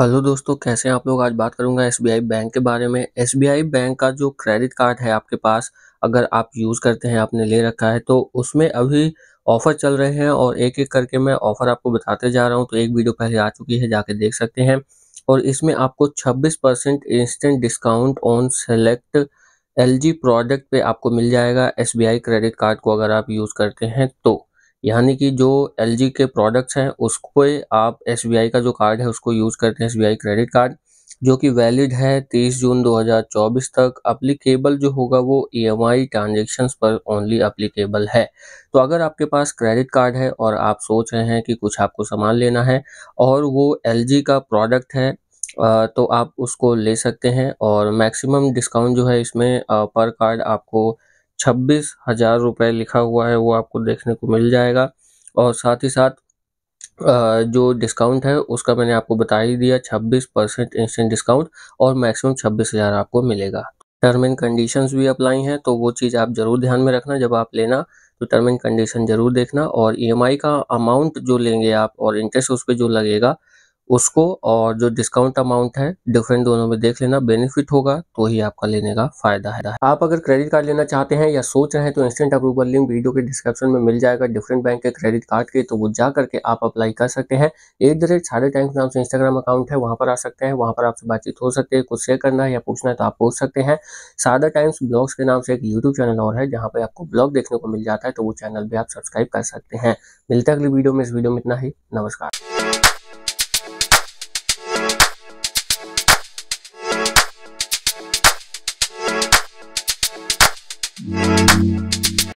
hello दोस्तों कैसे हैं आप लोग आज बात करूंगा एसबीआई बैंक के बारे में एसबीआई बैंक का जो क्रेडिट कार्ड है आपके पास अगर आप यूज़ करते हैं आपने ले रखा है तो उसमें अभी ऑफ़र चल रहे हैं और एक एक करके मैं ऑफ़र आपको बताते जा रहा हूं तो एक वीडियो पहले आ चुकी है जाके देख सकते हैं और इसमें आपको छब्बीस percent instant discount on select L product पर आपको मिल जाएगा एस क्रेडिट कार्ड को अगर आप यूज़ करते हैं तो यानी कि जो एल के प्रोडक्ट्स हैं उसको आप एस का जो कार्ड है उसको यूज़ करते हैं एस क्रेडिट कार्ड जो कि वैलिड है 30 जून 2024 तक अप्लीकेबल जो होगा वो ई एम आई ट्रांजेक्शन पर ओनली अप्लीकेबल है तो अगर आपके पास क्रेडिट कार्ड है और आप सोच रहे हैं कि कुछ आपको सामान लेना है और वो एल का प्रोडक्ट है तो आप उसको ले सकते हैं और मैक्सिमम डिस्काउंट जो है इसमें पर कार्ड आपको छब्बीस हजार रुपये लिखा हुआ है वो आपको देखने को मिल जाएगा और साथ ही साथ जो डिस्काउंट है उसका मैंने आपको बता ही दिया छब्बीस परसेंट इंस्टेंट डिस्काउंट और मैक्सिमम छब्बीस हज़ार आपको मिलेगा टर्म एंड कंडीशन भी अप्लाई हैं तो वो चीज़ आप ज़रूर ध्यान में रखना जब आप लेना तो टर्म एंड कंडीशन ज़रूर देखना और ई e का अमाउंट जो लेंगे आप और इंटरेस्ट उस पर जो लगेगा उसको और जो डिस्काउंट अमाउंट है डिफरेंट दोनों में देख लेना बेनिफिट होगा तो ही आपका लेने का फायदा है आप अगर क्रेडिट कार्ड लेना चाहते हैं या सोच रहे हैं तो इंस्टेंट अप्रूवल लिंक वीडियो के डिस्क्रिप्शन में मिल जाएगा डिफरेंट बैंक के क्रेडिट कार्ड के तो वो जा करके आप अप्लाई कर सकते हैं एट द रेट साढ़े टाइम नाम से इंस्टाग्राम अकाउंट है वहाँ पर आ सकते हैं वहां पर आपसे बातचीत हो सकते है कुछ शेयर करना है या पूछना है तो आप पूछ सकते हैं सादा टाइम्स ब्लॉग्स के नाम से एक यूट्यूब चैनल और है जहाँ पर आपको ब्लॉग देखने को मिल जाता है तो वो चैनल भी आप सब्सक्राइब कर सकते हैं मिलते अगली वीडियो में इस वीडियो में इतना ही नमस्कार